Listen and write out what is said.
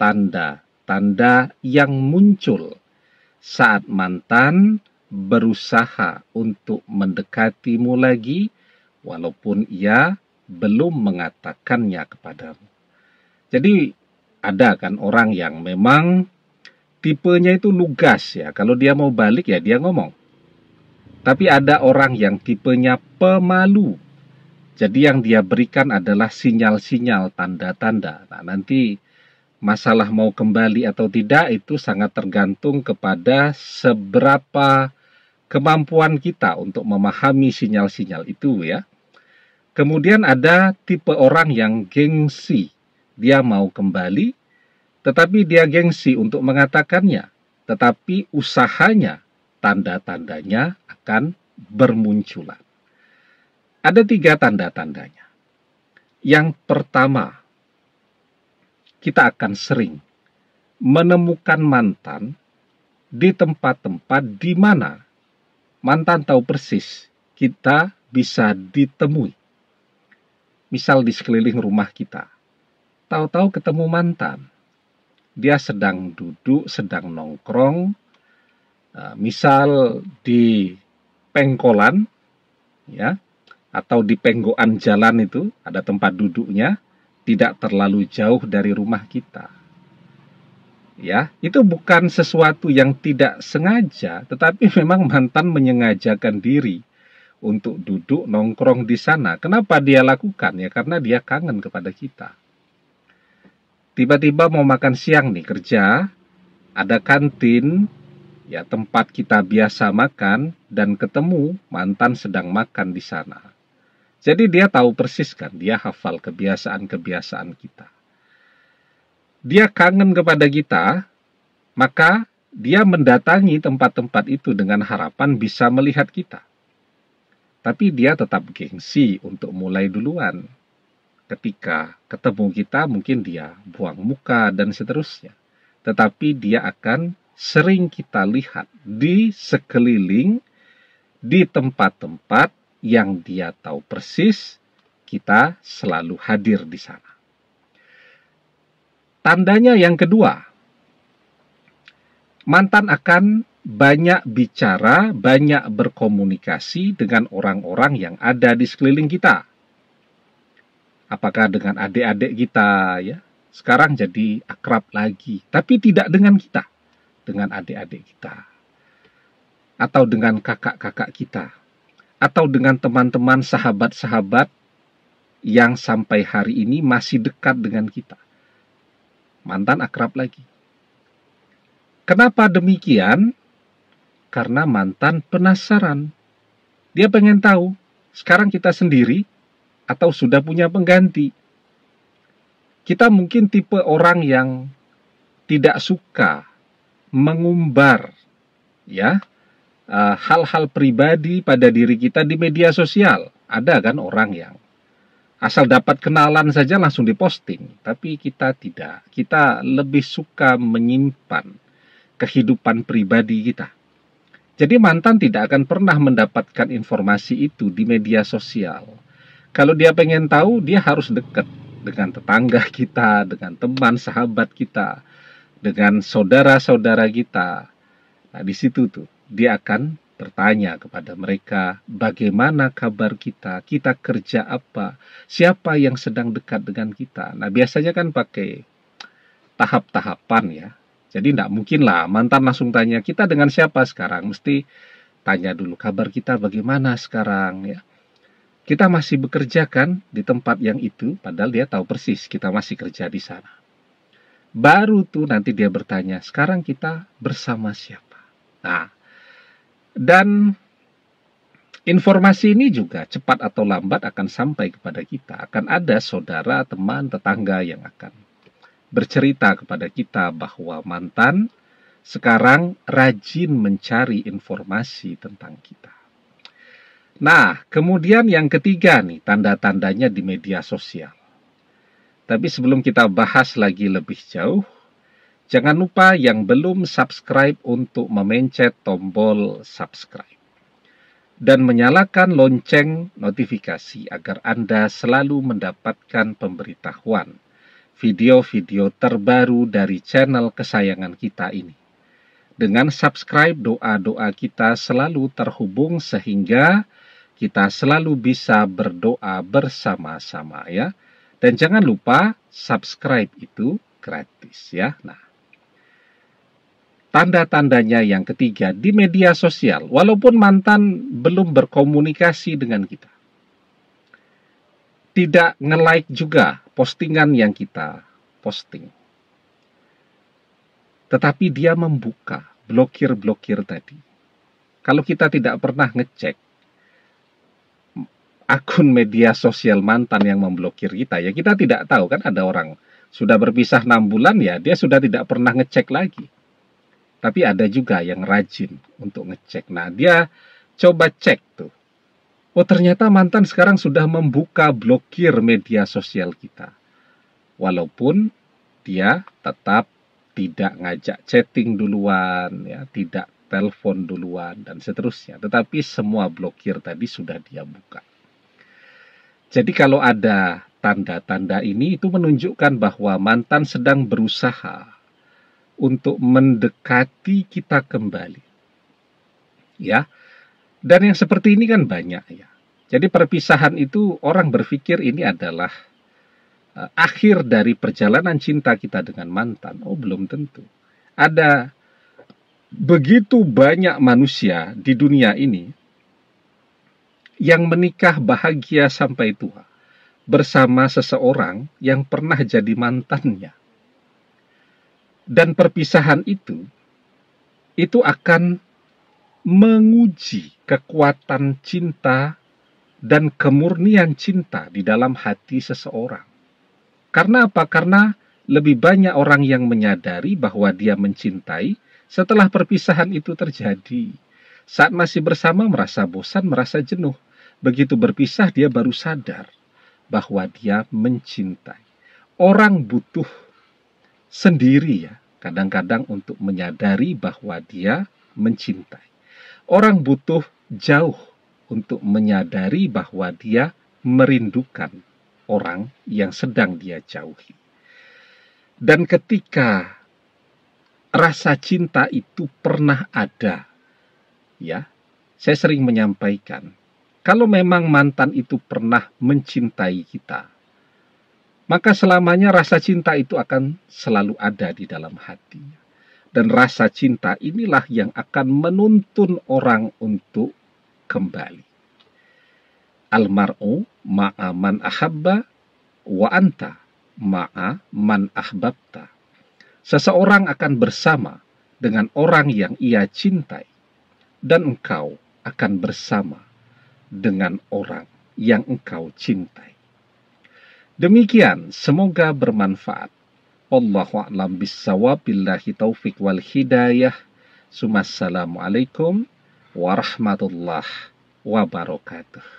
tanda-tanda yang muncul saat mantan berusaha untuk mendekatimu lagi, walaupun ia belum mengatakannya kepadamu. Jadi, ada kan orang yang memang tipenya itu lugas ya. Kalau dia mau balik ya dia ngomong. Tapi ada orang yang tipenya pemalu. Jadi yang dia berikan adalah sinyal-sinyal, tanda-tanda. Nah, nanti masalah mau kembali atau tidak itu sangat tergantung kepada seberapa kemampuan kita untuk memahami sinyal-sinyal itu ya. Kemudian ada tipe orang yang gengsi. Dia mau kembali, tetapi dia gengsi untuk mengatakannya. Tetapi usahanya, tanda-tandanya akan bermunculan. Ada tiga tanda-tandanya. Yang pertama, kita akan sering menemukan mantan di tempat-tempat di mana mantan tahu persis kita bisa ditemui. Misal di sekeliling rumah kita, tahu-tahu ketemu mantan. Dia sedang duduk, sedang nongkrong, e, misal di pengkolan, ya, atau di penggoan jalan itu ada tempat duduknya, tidak terlalu jauh dari rumah kita. Ya, itu bukan sesuatu yang tidak sengaja, tetapi memang mantan menyengajakan diri untuk duduk nongkrong di sana. Kenapa dia lakukan? Ya karena dia kangen kepada kita. Tiba-tiba mau makan siang nih kerja, ada kantin, ya tempat kita biasa makan dan ketemu mantan sedang makan di sana jadi dia tahu persis kan, dia hafal kebiasaan-kebiasaan kita. Dia kangen kepada kita, maka dia mendatangi tempat-tempat itu dengan harapan bisa melihat kita. Tapi dia tetap gengsi untuk mulai duluan. Ketika ketemu kita mungkin dia buang muka dan seterusnya. Tetapi dia akan sering kita lihat di sekeliling, di tempat-tempat yang dia tahu persis, kita selalu hadir di sana. Tandanya yang kedua, mantan akan banyak bicara, banyak berkomunikasi dengan orang-orang yang ada di sekeliling kita. Apakah dengan adik-adik kita ya? Sekarang jadi akrab lagi, tapi tidak dengan kita, dengan adik-adik kita atau dengan kakak-kakak kita atau dengan teman-teman sahabat-sahabat yang sampai hari ini masih dekat dengan kita. Mantan akrab lagi. Kenapa demikian? Karena mantan penasaran. Dia pengen tahu, sekarang kita sendiri atau sudah punya pengganti. Kita mungkin tipe orang yang tidak suka mengumbar, ya, Eh, hal-hal pribadi pada diri kita di media sosial. Ada kan orang yang asal dapat kenalan saja langsung diposting, tapi kita tidak. Kita lebih suka menyimpan kehidupan pribadi kita. Jadi mantan tidak akan pernah mendapatkan informasi itu di media sosial. Kalau dia pengen tahu, dia harus dekat dengan tetangga kita, dengan teman sahabat kita, dengan saudara-saudara kita. Nah, di situ tuh dia akan bertanya kepada mereka, bagaimana kabar kita, kita kerja apa, siapa yang sedang dekat dengan kita. Nah biasanya kan pakai tahap-tahapan ya. Jadi tidak mungkin lah mantan langsung tanya kita dengan siapa sekarang. Mesti tanya dulu kabar kita bagaimana sekarang ya. Kita masih bekerja kan di tempat yang itu, padahal dia tahu persis kita masih kerja di sana. Baru tuh nanti dia bertanya, sekarang kita bersama siapa? Nah, dan informasi ini juga cepat atau lambat akan sampai kepada kita. Akan ada saudara, teman, tetangga yang akan bercerita kepada kita bahwa mantan sekarang rajin mencari informasi tentang kita. Nah, kemudian yang ketiga nih, tanda-tandanya di media sosial. Tapi sebelum kita bahas lagi lebih jauh, Jangan lupa yang belum subscribe untuk memencet tombol subscribe dan menyalakan lonceng notifikasi agar Anda selalu mendapatkan pemberitahuan video-video terbaru dari channel kesayangan kita ini. Dengan subscribe, doa-doa kita selalu terhubung sehingga kita selalu bisa berdoa bersama-sama ya. Dan jangan lupa subscribe itu gratis ya. Nah, tanda-tandanya yang ketiga di media sosial, walaupun mantan belum berkomunikasi dengan kita. Tidak nge-like juga postingan yang kita posting. Tetapi dia membuka blokir-blokir tadi. Kalau kita tidak pernah ngecek akun media sosial mantan yang memblokir kita, ya kita tidak tahu kan ada orang sudah berpisah 6 bulan ya dia sudah tidak pernah ngecek lagi tapi ada juga yang rajin untuk ngecek. Nah, dia coba cek tuh. Oh, ternyata mantan sekarang sudah membuka blokir media sosial kita. Walaupun dia tetap tidak ngajak chatting duluan, ya, tidak telepon duluan dan seterusnya. Tetapi semua blokir tadi sudah dia buka. Jadi kalau ada tanda-tanda ini itu menunjukkan bahwa mantan sedang berusaha untuk mendekati kita kembali. Ya. Dan yang seperti ini kan banyak ya. Jadi perpisahan itu orang berpikir ini adalah uh, akhir dari perjalanan cinta kita dengan mantan. Oh, belum tentu. Ada begitu banyak manusia di dunia ini yang menikah bahagia sampai tua bersama seseorang yang pernah jadi mantannya dan perpisahan itu itu akan menguji kekuatan cinta dan kemurnian cinta di dalam hati seseorang. Karena apa? Karena lebih banyak orang yang menyadari bahwa dia mencintai setelah perpisahan itu terjadi. Saat masih bersama merasa bosan, merasa jenuh. Begitu berpisah dia baru sadar bahwa dia mencintai. Orang butuh sendiri ya. Kadang-kadang untuk menyadari bahwa dia mencintai. Orang butuh jauh untuk menyadari bahwa dia merindukan orang yang sedang dia jauhi. Dan ketika rasa cinta itu pernah ada, ya, saya sering menyampaikan, kalau memang mantan itu pernah mencintai kita, maka selamanya rasa cinta itu akan selalu ada di dalam hatinya. Dan rasa cinta inilah yang akan menuntun orang untuk kembali. Almar'u ma'a man ahabba wa anta ma'a man ahbabta. Seseorang akan bersama dengan orang yang ia cintai. Dan engkau akan bersama dengan orang yang engkau cintai. Demikian, semoga bermanfaat. Wallahu a'lam bissawab, billahi taufik wal hidayah. Sumassalamualaikum warahmatullahi wabarakatuh.